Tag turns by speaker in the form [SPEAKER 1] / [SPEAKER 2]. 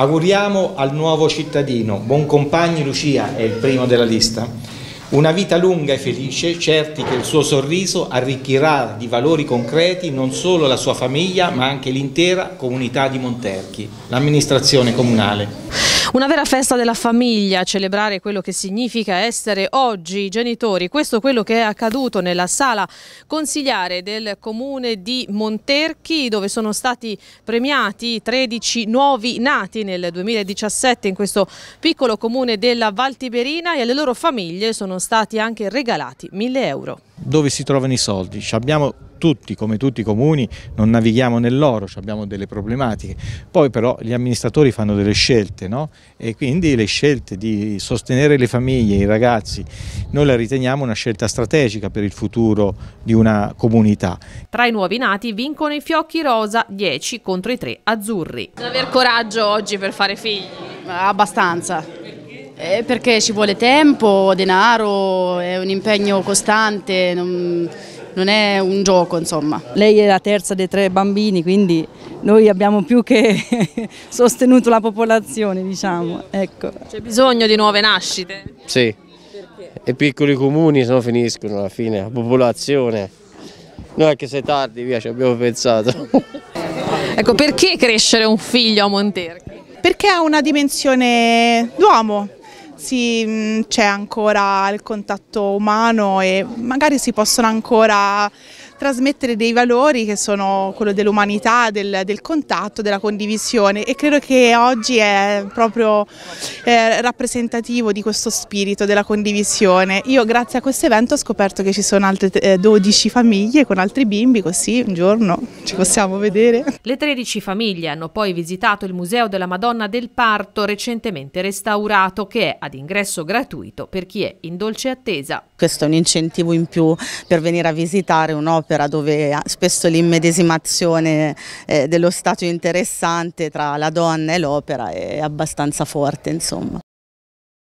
[SPEAKER 1] Auguriamo al nuovo cittadino, Boncompagni Lucia è il primo della lista, una vita lunga e felice, certi che il suo sorriso arricchirà di valori concreti non solo la sua famiglia ma anche l'intera comunità di Monterchi, l'amministrazione comunale.
[SPEAKER 2] Una vera festa della famiglia, celebrare quello che significa essere oggi genitori. Questo è quello che è accaduto nella sala consigliare del comune di Monterchi dove sono stati premiati 13 nuovi nati nel 2017 in questo piccolo comune della Valtiberina e alle loro famiglie sono stati anche regalati 1000 euro.
[SPEAKER 1] Dove si trovano i soldi? Abbiamo tutti, come tutti i comuni, non navighiamo nell'oro, abbiamo delle problematiche. Poi però gli amministratori fanno delle scelte no? e quindi le scelte di sostenere le famiglie, i ragazzi, noi la riteniamo una scelta strategica per il futuro di una comunità.
[SPEAKER 2] Tra i nuovi nati vincono i fiocchi rosa 10 contro i 3 azzurri. Non aver coraggio oggi per fare figli? Abbastanza. Eh, perché ci vuole tempo, denaro, è un impegno costante, non, non è un gioco insomma. Lei è la terza dei tre bambini quindi noi abbiamo più che sostenuto la popolazione diciamo. Ecco. C'è bisogno di nuove nascite?
[SPEAKER 1] Sì, Perché? e piccoli comuni se no finiscono alla fine, la popolazione. Noi anche se tardi via ci abbiamo pensato.
[SPEAKER 3] Ecco, perché crescere un figlio a Monterchi? Perché ha una dimensione d'uomo, sì, mm, c'è ancora il contatto umano e magari si possono ancora trasmettere dei valori che sono quello dell'umanità, del, del, contatto, della condivisione e credo che oggi è proprio eh, rappresentativo di questo spirito della condivisione. Io grazie a questo evento ho scoperto che ci sono altre eh, 12 famiglie con altri bimbi, così un giorno ci possiamo vedere.
[SPEAKER 2] Le 13 famiglie hanno poi visitato il Museo della Madonna del Parto recentemente restaurato che è ad ingresso gratuito per chi è in dolce attesa
[SPEAKER 3] questo è un incentivo in più per venire a visitare un'opera dove spesso l'immedesimazione eh, dello stato interessante tra la donna e l'opera è abbastanza forte. Insomma.